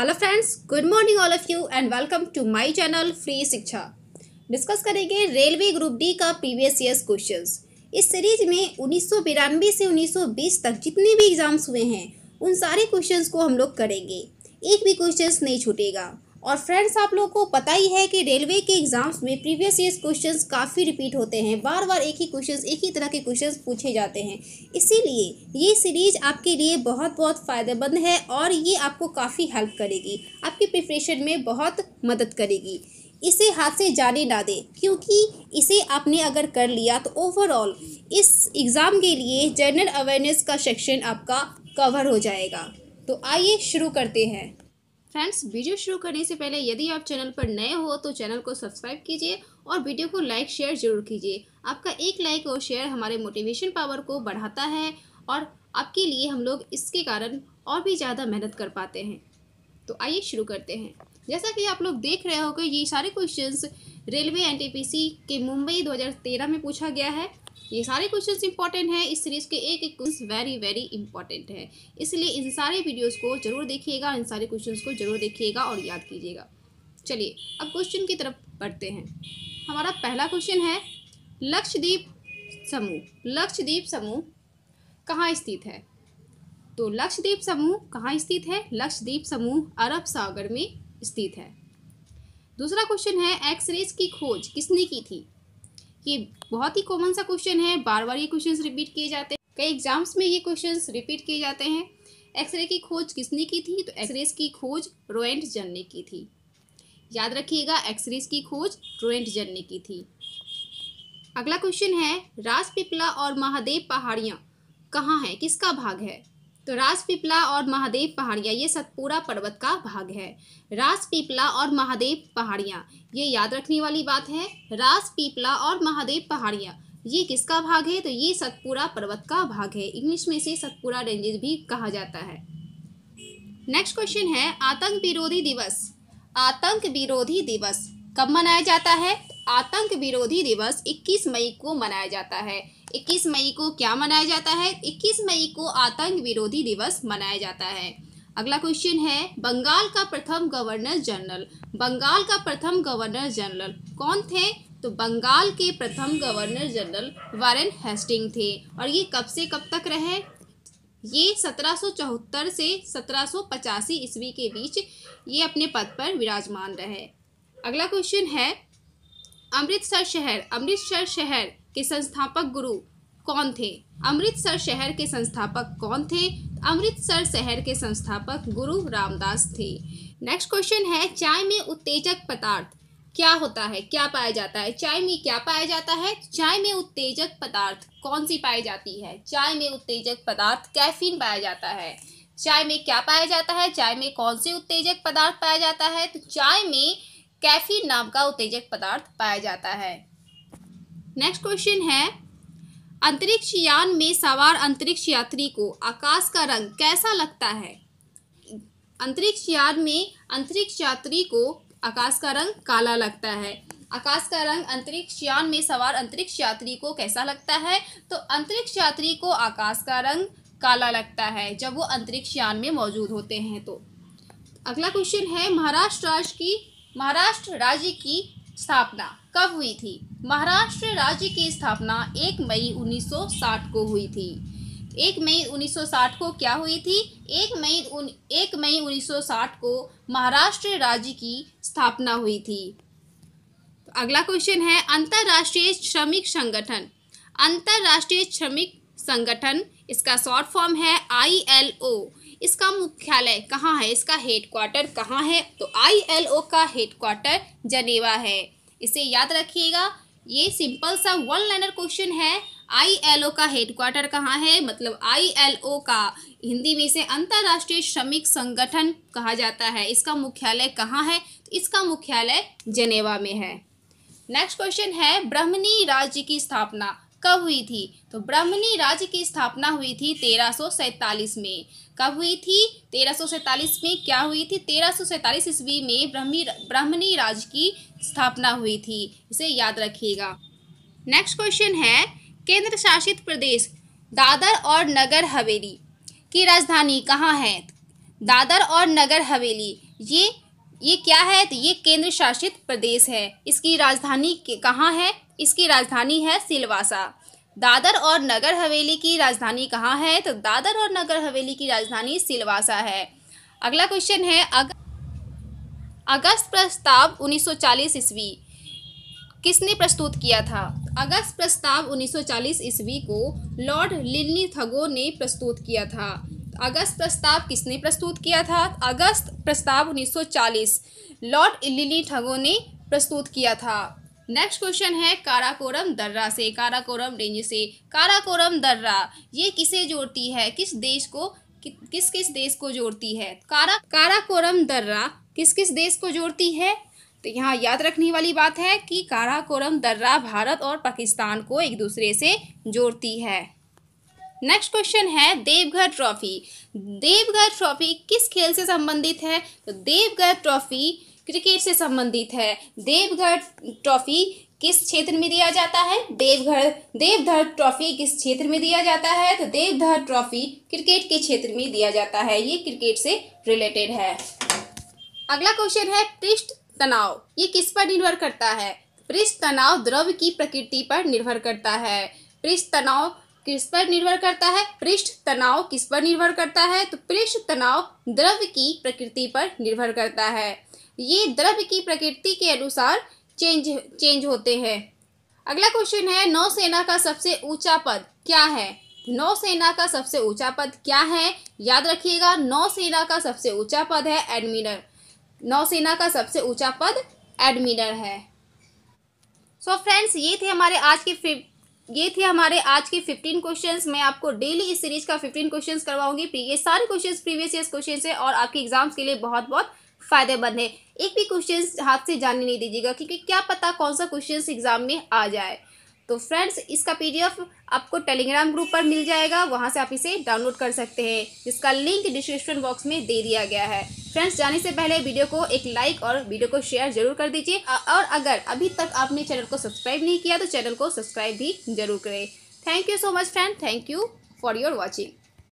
hello friends good morning all of you and welcome to my channel free Shiksha discuss करेंगे railway group D का previous years questions इस series में उन्नीस से 1920 तक जितने भी एग्जाम्स हुए हैं उन सारे क्वेश्चंस को हम लोग करेंगे एक भी क्वेश्चंस नहीं छूटेगा और फ्रेंड्स आप लोगों को पता ही है कि रेलवे के एग्जाम्स में प्रीवियस ईयर क्वेश्चंस काफ़ी रिपीट होते हैं बार बार एक ही क्वेश्चंस एक ही तरह के क्वेश्चंस पूछे जाते हैं इसीलिए ये सीरीज़ आपके लिए बहुत बहुत फ़ायदेमंद है और ये आपको काफ़ी हेल्प करेगी आपकी प्रिपरेशन में बहुत मदद करेगी इसे हाथ से जाने ना दें क्योंकि इसे आपने अगर कर लिया तो ओवरऑल इस एग्ज़ाम के लिए जनरल अवेयरनेस का सेक्शन आपका कवर हो जाएगा तो आइए शुरू करते हैं फ्रेंड्स वीडियो शुरू करने से पहले यदि आप चैनल पर नए हो तो चैनल को सब्सक्राइब कीजिए और वीडियो को लाइक शेयर जरूर कीजिए आपका एक लाइक और शेयर हमारे मोटिवेशन पावर को बढ़ाता है और आपके लिए हम लोग इसके कारण और भी ज़्यादा मेहनत कर पाते हैं तो आइए शुरू करते हैं जैसा कि आप लोग देख रहे हो कि ये सारे क्वेश्चन रेलवे एन के मुंबई दो में पूछा गया है ये सारे क्वेश्चन इंपॉर्टेंट हैं इस सीरीज के एक एक क्वेश्चन वेरी वेरी इंपॉर्टेंट है इसलिए इन सारे वीडियोस को जरूर देखिएगा इन सारे क्वेश्चन को जरूर देखिएगा और याद कीजिएगा चलिए अब क्वेश्चन की तरफ बढ़ते हैं हमारा पहला क्वेश्चन है लक्षद्वीप समूह लक्षद्वीप समूह कहाँ स्थित है तो लक्षद्वीप समूह कहाँ स्थित है लक्षद्वीप समूह अरब सागर में स्थित है दूसरा क्वेश्चन है एक्सरेज की खोज किसने की थी ये बहुत ही कॉमन सा क्वेश्चन है बार बार ये क्वेश्चन रिपीट किए जाते हैं कई एग्जाम्स में ये क्वेश्चन रिपीट किए जाते हैं एक्सरे की खोज किसने की थी तो एक्सरेज की खोज रोएंट जन ने की थी याद रखिएगा एक्सरेज की खोज रोएंट जन ने की थी अगला क्वेश्चन है राजपिपला और महादेव पहाड़ियाँ कहाँ है किसका भाग है तो राजपिपला और महादेव पहाड़ियाँ ये सतपुरा पर्वत का भाग है राजपिपला और महादेव पहाड़ियाँ ये याद रखने वाली बात है राजपिपला और महादेव पहाड़ियाँ ये किसका भाग है तो ये सतपुरा पर्वत का भाग है इंग्लिश में इसे सतपुरा रेंजेस भी कहा जाता है नेक्स्ट क्वेश्चन है आतंक विरोधी दिवस आतंक विरोधी दिवस कब मनाया जाता है आतंक विरोधी दिवस 21 मई को मनाया जाता है 21 मई को क्या मनाया जाता है 21 मई को आतंक विरोधी दिवस मनाया जाता है अगला क्वेश्चन है बंगाल का प्रथम गवर्नर जनरल बंगाल का प्रथम गवर्नर जनरल कौन थे तो बंगाल के प्रथम गवर्नर जनरल वारेन हेस्टिंग थे और ये कब से कब तक रहे ये सत्रह से 1785 ईस्वी के बीच ये अपने पद पर विराजमान रहे अगला क्वेश्चन है अमृतसर शहर अमृतसर शहर के संस्थापक गुरु कौन थे अमृतसर शहर के संस्थापक कौन थे अमृतसर शहर के संस्थापक गुरु रामदास थे नेक्स्ट क्वेश्चन है चाय में उत्तेजक पदार्थ क्या होता है क्या पाया जाता है चाय में क्या पाया जाता है चाय में उत्तेजक पदार्थ कौन सी पाई जाती है चाय में उत्तेजक पदार्थ कैफीन पाया जाता है चाय में क्या पाया जाता है चाय में कौन से उत्तेजक पदार्थ पाया जाता है तो चाय में कैफीन नाम का उत्तेजक पदार्थ पाया जाता है नेक्स्ट क्वेश्चन है अंतरिक्ष यान में सवार अंतरिक्ष यात्री को आकाश का रंग कैसा लगता है अंतरिक्ष यान में अंतरिक्ष यात्री को आकाश का रंग काला लगता है आकाश का रंग अंतरिक्ष यान में सवार अंतरिक्ष यात्री को कैसा लगता है तो अंतरिक्ष यात्री को आकाश का रंग काला लगता है जब वो अंतरिक्ष यान में मौजूद होते हैं तो अगला क्वेश्चन है महाराष्ट्र राज्य की महाराष्ट्र राज्य की स्थापना कब हुई थी महाराष्ट्र राज्य की स्थापना 1 मई 1960 को हुई थी 1 मई 1960 को क्या हुई थी 1 मई एक मई 1960 को महाराष्ट्र राज्य की स्थापना हुई थी तो अगला क्वेश्चन है अंतर्राष्ट्रीय श्रमिक संगठन अंतर्राष्ट्रीय श्रमिक संगठन इसका शॉर्ट फॉर्म है आई एल ओ इसका मुख्यालय कहाँ है इसका हेडक्वार्टर कहाँ है तो आई एल ओ का हेडक्वार्टर जनेवा है इसे याद रखिएगा ये सिंपल सा वन लाइनर क्वेश्चन है आई एल ओ का हेडक्वार्टर कहाँ है मतलब आई एल ओ का हिंदी में इसे अंतर्राष्ट्रीय श्रमिक संगठन कहा जाता है इसका मुख्यालय कहाँ है तो इसका मुख्यालय जनेवा में है नेक्स्ट क्वेश्चन है ब्राह्मणी राज्य की स्थापना कब हुई थी तो ब्राह्मणी राज्य की स्थापना हुई थी तेरह में कब हुई थी तेरह में क्या हुई थी तेरह ईस्वी में ब्राह्मी ब्राह्मणी राज की स्थापना हुई थी इसे याद रखिएगा नेक्स्ट क्वेश्चन है केंद्र शासित प्रदेश दादर और नगर हवेली की राजधानी कहाँ है दादर और नगर हवेली ये ये क्या है तो ये केंद्र शासित प्रदेश है इसकी राजधानी कहाँ है इसकी राजधानी है सिलवासा दादर और नगर हवेली की राजधानी कहाँ है तो दादर और नगर हवेली की राजधानी सिलवासा है अगला क्वेश्चन है अग... अगस्त प्रस्ताव 1940 ईस्वी किसने प्रस्तुत किया था अगस्त प्रस्ताव 1940 ईस्वी को लॉर्ड लिन्नी थगो ने प्रस्तुत किया था अगस्त प्रस्ताव किसने प्रस्तुत किया था अगस्त प्रस्ताव 1940 लॉर्ड लिली ठगो ने प्रस्तुत किया था नेक्स्ट क्वेश्चन है काराकोरम दर्रा से काराकोरम रेंज से काराकोरम दर्रा ये किसे जोड़ती है किस देश को कि, किस किस देश को जोड़ती है कारा काराकोरम दर्रा किस किस देश को जोड़ती है तो यहाँ याद रखने वाली बात है कि काराकोरम दर्रा भारत और पाकिस्तान को एक दूसरे से जोड़ती है नेक्स्ट क्वेश्चन है देवघर ट्रॉफी देवघर ट्रॉफी किस खेल से संबंधित है तो देवघर ट्रॉफी क्रिकेट से संबंधित है देवघर ट्रॉफी किस क्षेत्र में दिया जाता है देवघर देवधर ट्रॉफी किस क्षेत्र में दिया जाता है तो देवधर ट्रॉफी क्रिकेट के क्षेत्र में दिया जाता है ये क्रिकेट से रिलेटेड है अगला क्वेश्चन है पृष्ठ तनाव ये किस पर निर्भर करता है पृष्ठ तनाव द्रव की प्रकृति पर निर्भर करता है पृष्ठ तनाव किस पर निर्भर करता है पृष्ठ तनाव किस पर निर्भर करता है तो पृष्ठ तनाव द्रव की प्रकृति पर निर्भर करता है ये द्रव्य की प्रकृति के अनुसार चेंज चेंज होते हैं अगला क्वेश्चन है नौसेना का सबसे ऊंचा पद क्या है नौसेना का सबसे ऊंचा पद क्या है याद रखिएगा नौसेना का सबसे ऊंचा पद है एडमिरल नौसेना का सबसे ऊंचा पद एडमिरल है सो so फ्रेंड्स ये थे हमारे आज के ये थे हमारे आज के फिफ्टीन क्वेश्चंस मैं आपको डेली इस सीरीज का फिफ्टीन क्वेश्चंस करवाऊंगी ये सारे क्वेश्चंस प्रीवियस ईयर क्वेश्चन है और आपके एग्जाम्स के लिए बहुत बहुत फ़ायदेमंद है एक भी क्वेश्चन हाथ से जानने नहीं दीजिएगा क्योंकि क्या पता कौन सा क्वेश्चन एग्ज़ाम में आ जाए तो फ्रेंड्स इसका पीडीएफ आपको टेलीग्राम ग्रुप पर मिल जाएगा वहाँ से आप इसे डाउनलोड कर सकते हैं जिसका लिंक डिस्क्रिप्शन बॉक्स में दे दिया गया है फ्रेंड्स जाने से पहले वीडियो को एक लाइक और वीडियो को शेयर जरूर कर दीजिए और अगर अभी तक आपने चैनल को सब्सक्राइब नहीं किया तो चैनल को सब्सक्राइब भी जरूर करें thank you so much friend thank you for your watching